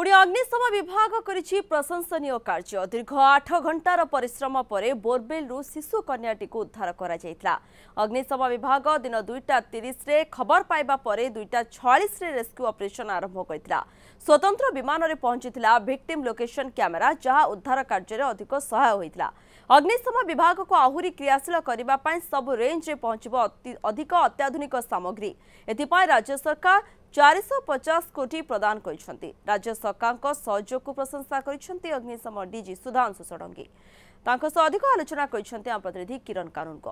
पू अग्निशम विभाग करिछि प्रशंसनीय कार्य दीर्घ आठ घन्टार परिश्रम पर बोरबेलु शिशुकन्या उद्धार गरि अग्निशम विभाग दिन दुईटा तिरि दुईटा अपरेसन आरम्भ गरि स्वतन्त्र विमान पहुँचिला भिक्टिम लोकेसन क्यमेरा जहाँ उद्धार अधिक सहाय सहायता अग्निशम विभागको आहुरी क्रियाशील सब रेज पहचो अधिक अत्याधुनिक सामग्री समाग्री राज्य सरकार ଚାରିଶହ ପଚାଶ କୋଟି ପ୍ରଦାନ କରିଛନ୍ତି ରାଜ୍ୟ ସରକାରଙ୍କ ସହଯୋଗକୁ ପ୍ରଶଂସା କରିଛନ୍ତି ଅଗ୍ନିଶମ ଡିଜି ସୁଧାଂଶୁ ଷଡ଼ଙ୍ଗୀ ତାଙ୍କ ସହ ଅଧିକ ଆଲୋଚନା କରିଛନ୍ତି ଆମ ପ୍ରତିନିଧି କିରଣ କାନୁନ୍ଙ୍କ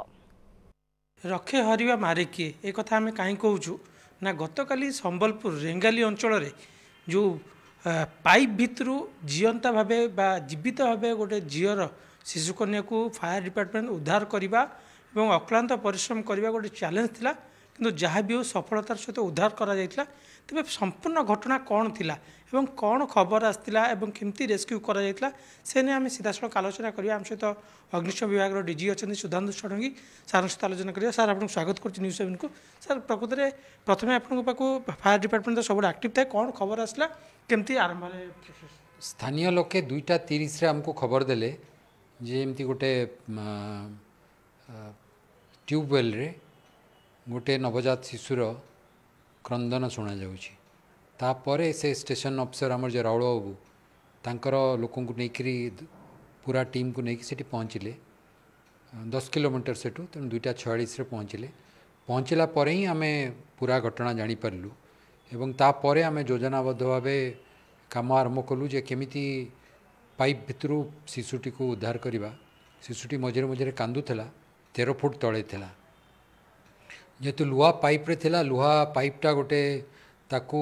ରକ୍ଷେ ହରିବା ମାରେ କିଏ ଏ କଥା ଆମେ କାହିଁ କହୁଛୁ ନା ଗତକାଲି ସମ୍ବଲପୁର ରେଙ୍ଗାଲି ଅଞ୍ଚଳରେ ଯେଉଁ ପାଇପ୍ ଭିତରୁ ଜୀଅନ୍ତା ଭାବେ ବା ଜୀବିତ ଭାବେ ଗୋଟେ ଝିଅର ଶିଶୁକନ୍ୟାକୁ ଫାୟାର୍ ଡିପାର୍ଟମେଣ୍ଟ ଉଦ୍ଧାର କରିବା ଏବଂ ଅକ୍ଳାନ୍ତ ପରିଶ୍ରମ କରିବା ଗୋଟେ ଚ୍ୟାଲେଞ୍ଜ ଥିଲା କିନ୍ତୁ ଯାହା ବି ହେଉ ସଫଳତାର ସହିତ ଉଦ୍ଧାର କରାଯାଇଥିଲା ତେବେ ସମ୍ପୂର୍ଣ୍ଣ ଘଟଣା କ'ଣ ଥିଲା ଏବଂ କ'ଣ ଖବର ଆସିଥିଲା ଏବଂ କେମିତି ରେସ୍କ୍ୟୁ କରାଯାଇଥିଲା ସେ ନେଇ ଆମେ ସିଧାସଳଖ ଆଲୋଚନା କରିବା ଆମ ସହିତ ଅଗ୍ନିଶମ ବିଭାଗର ଡିଜି ଅଛନ୍ତି ସୁଧାଂଶୁ ଷଡ଼ଙ୍ଗୀ ସାର୍ଙ୍କ ସହିତ ଆଲୋଚନା କରିବା ସାର୍ ଆପଣଙ୍କୁ ସ୍ୱାଗତ କରୁଛି ନ୍ୟୁଜ୍ ସେଭେନ୍କୁ ସାର୍ ପ୍ରକୃତରେ ପ୍ରଥମେ ଆପଣଙ୍କ ପାଖକୁ ଫାୟାର ଡିପାର୍ଟମେଣ୍ଟ ସବୁବେଳେ ଆକ୍ଟିଭ୍ ଥାଏ କ'ଣ ଖବର ଆସିଲା କେମିତି ଆରମ୍ଭରେ ସ୍ଥାନୀୟ ଲୋକେ ଦୁଇଟା ତିରିଶରେ ଆମକୁ ଖବର ଦେଲେ ଯେ ଏମିତି ଗୋଟେ ଟ୍ୟୁବୱେଲ୍ରେ ଗୋଟିଏ ନବଜାତ ଶିଶୁର କ୍ରନ୍ଦନ ଶୁଣାଯାଉଛି ତାପରେ ସେ ଷ୍ଟେସନ୍ ଅଫିସର ଆମର ଯେ ରାଉଳ ବାବୁ ତାଙ୍କର ଲୋକଙ୍କୁ ନେଇକରି ପୁରା ଟିମ୍କୁ ନେଇକି ସେଠି ପହଞ୍ଚିଲେ ଦଶ କିଲୋମିଟର ସେଠୁ ତେଣୁ ଦୁଇଟା ଛୟାଳିଶରେ ପହଞ୍ଚିଲେ ପହଞ୍ଚିଲା ପରେ ହିଁ ଆମେ ପୁରା ଘଟଣା ଜାଣିପାରିଲୁ ଏବଂ ତାପରେ ଆମେ ଯୋଜନାବଦ୍ଧ ଭାବେ କାମ ଆରମ୍ଭ କଲୁ ଯେ କେମିତି ପାଇପ୍ ଭିତରୁ ଶିଶୁଟିକୁ ଉଦ୍ଧାର କରିବା ଶିଶୁଟି ମଝିରେ ମଝିରେ କାନ୍ଦୁଥିଲା ତେର ଫୁଟ୍ ତଳେ ଥିଲା ଯେହେତୁ ଲୁହା ପାଇପ୍ରେ ଥିଲା ଲୁହା ପାଇପ୍ଟା ଗୋଟେ ତାକୁ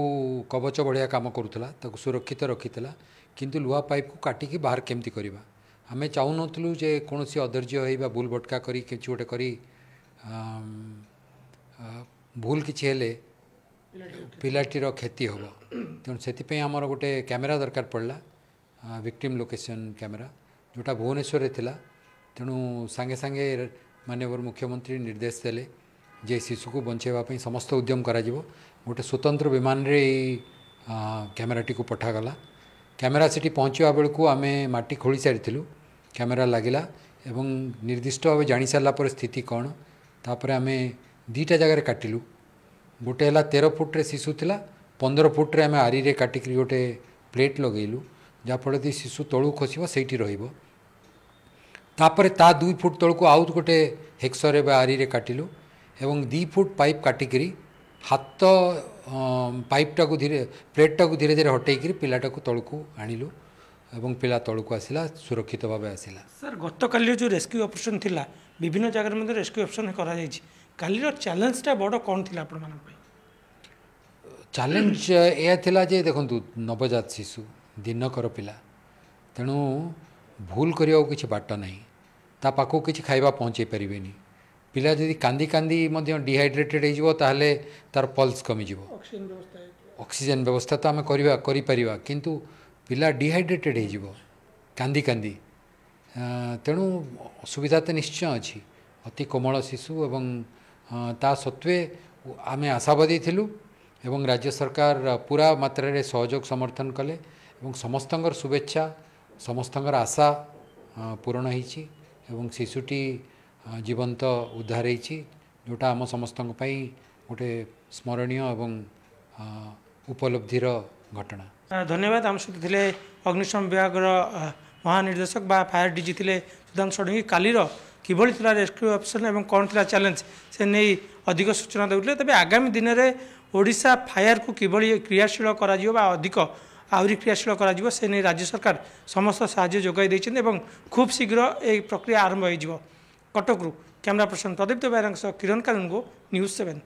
କବଚ ଭଳିଆ କାମ କରୁଥିଲା ତାକୁ ସୁରକ୍ଷିତ ରଖିଥିଲା କିନ୍ତୁ ଲୁହା ପାଇପ୍କୁ କାଟିକି ବାହାର କେମିତି କରିବା ଆମେ ଚାହୁଁନଥିଲୁ ଯେ କୌଣସି ଅଧୈର୍ଯ୍ୟ ହୋଇ ବା ଭୁଲ ଭଟକା କରି କିଛି ଗୋଟେ କରି ଭୁଲ କିଛି ହେଲେ ପିଲାଟିର କ୍ଷତି ହେବ ତେଣୁ ସେଥିପାଇଁ ଆମର ଗୋଟେ କ୍ୟାମେରା ଦରକାର ପଡ଼ିଲା ଭିକ୍ଟିମ୍ ଲୋକେସନ୍ କ୍ୟାମେରା ଯେଉଁଟା ଭୁବନେଶ୍ୱରରେ ଥିଲା ତେଣୁ ସାଙ୍ଗେ ସାଙ୍ଗେ ମାନ୍ୟବର ମୁଖ୍ୟମନ୍ତ୍ରୀ ନିର୍ଦ୍ଦେଶ ଦେଲେ ଯେ ଶିଶୁକୁ ବଞ୍ଚାଇବା ପାଇଁ ସମସ୍ତ ଉଦ୍ୟମ କରାଯିବ ଗୋଟେ ସ୍ୱତନ୍ତ୍ର ବିମାନରେ ଏଇ କ୍ୟାମେରାଟିକୁ ପଠାଗଲା କ୍ୟାମେରା ସେଠି ପହଞ୍ଚିବା ବେଳକୁ ଆମେ ମାଟି ଖୋଳି ସାରିଥିଲୁ କ୍ୟାମେରା ଲାଗିଲା ଏବଂ ନିର୍ଦ୍ଦିଷ୍ଟ ଭାବେ ଜାଣିସାରିଲା ପରେ ସ୍ଥିତି କ'ଣ ତାପରେ ଆମେ ଦୁଇଟା ଜାଗାରେ କାଟିଲୁ ଗୋଟେ ହେଲା ତେର ଫୁଟ୍ରେ ଶିଶୁ ଥିଲା ପନ୍ଦର ଫୁଟ୍ରେ ଆମେ ଆରିରେ କାଟିକିରି ଗୋଟେ ପ୍ଲେଟ୍ ଲଗେଇଲୁ ଯାହାଫଳରେ ଶିଶୁ ତଳକୁ ଖସିବ ସେଇଠି ରହିବ ତାପରେ ତା ଦୁଇ ଫୁଟ୍ ତଳକୁ ଆଉ ଗୋଟେ ହେକ୍ସରେ ବା ଆରିରେ କାଟିଲୁ এবং ଦୁଇ ଫୁଟ୍ ପାଇପ୍ କାଟିକିରି ହାତ ପାଇପ୍ଟାକୁ ଧୀରେ ପ୍ଲେଟ୍ଟାକୁ ଧୀରେ ଧୀରେ ହଟେଇକିରି ପିଲାଟାକୁ ତଳକୁ ଆଣିଲୁ ଏବଂ ପିଲା ତଳକୁ ଆସିଲା ସୁରକ୍ଷିତ ଭାବେ ଆସିଲା ସାର୍ ଗତକାଲି ଯେଉଁ ରେସ୍କ୍ୟୁ ଅପରେସନ୍ ଥିଲା ବିଭିନ୍ନ ଜାଗାରେ ମଧ୍ୟ ରେସ୍କ୍ୟୁ ଅପରେସନ୍ କରାଯାଇଛି କାଲିର ଚ୍ୟାଲେଞ୍ଜଟା ବଡ଼ କ'ଣ ଥିଲା ଆପଣମାନଙ୍କ ପାଇଁ ଚ୍ୟାଲେଞ୍ଜ ଏହା ଥିଲା ଯେ ଦେଖନ୍ତୁ ନବଜାତ ଶିଶୁ ଦିନକର ପିଲା ତେଣୁ ଭୁଲ କରିବାକୁ କିଛି ବାଟ ନାହିଁ ତା ପାଖକୁ କିଛି ଖାଇବା ପହଞ୍ଚାଇ ପାରିବେନି ପିଲା ଯଦି କାନ୍ଦି କାନ୍ଦି ମଧ୍ୟ ଡିହାଇଡ୍ରେଟେଡ଼୍ ହେଇଯିବ ତାହେଲେ ତା'ର ପଲ୍ସ କମିଯିବ ଅକ୍ସିଜେନ୍ ବ୍ୟବସ୍ଥା ତ ଆମେ କରିବା କରିପାରିବା କିନ୍ତୁ ପିଲା ଡିହାଇଡ୍ରେଟେଡ଼୍ ହେଇଯିବ କାନ୍ଦି କାନ୍ଦି ତେଣୁ ଅସୁବିଧା ତ ନିଶ୍ଚୟ ଅଛି ଅତି କୋମଳ ଶିଶୁ ଏବଂ ତା ସତ୍ତ୍ୱେ ଆମେ ଆଶାବାଦୀ ଥିଲୁ ଏବଂ ରାଜ୍ୟ ସରକାର ପୁରା ମାତ୍ରାରେ ସହଯୋଗ ସମର୍ଥନ କଲେ ଏବଂ ସମସ୍ତଙ୍କର ଶୁଭେଚ୍ଛା ସମସ୍ତଙ୍କର ଆଶା ପୂରଣ ହୋଇଛି ଏବଂ ଶିଶୁଟି ଜୀବନ୍ତ ଉଦ୍ଧାର ହେଇଛି ଯେଉଁଟା ଆମ ସମସ୍ତଙ୍କ ପାଇଁ ଗୋଟେ ସ୍ମରଣୀୟ ଏବଂ ଉପଲବ୍ଧିର ଘଟଣା ଧନ୍ୟବାଦ ଆମ ସହିତ ଥିଲେ ଅଗ୍ନିଶମ ବିଭାଗର ମହାନିର୍ଦ୍ଦେଶକ ବା ଫାୟାର ଡିଜି ଥିଲେ ସୁଧାଂଶ ଷଡ଼ଙ୍ଗୀ କାଲିର କିଭଳି ଥିଲା ରେସ୍କ୍ୟୁ ଅପରେସନ୍ ଏବଂ କ'ଣ ଥିଲା ଚ୍ୟାଲେଞ୍ଜ ସେ ନେଇ ଅଧିକ ସୂଚନା ଦେଉଥିଲେ ତେବେ ଆଗାମୀ ଦିନରେ ଓଡ଼ିଶା ଫାୟାରକୁ କିଭଳି କ୍ରିୟାଶୀଳ କରାଯିବ ବା ଅଧିକ ଆହୁରି କ୍ରିୟାଶୀଳ କରାଯିବ ସେ ନେଇ ରାଜ୍ୟ ସରକାର ସମସ୍ତ ସାହାଯ୍ୟ ଯୋଗାଇ ଦେଇଛନ୍ତି ଏବଂ ଖୁବ୍ ଶୀଘ୍ର ଏହି ପ୍ରକ୍ରିୟା ଆରମ୍ଭ ହୋଇଯିବ কটকরু ক্যামেরা পার্সন প্রদীপ্ত বেরাংশ কিরণ কারুঙ্গ নিউজ সেভেন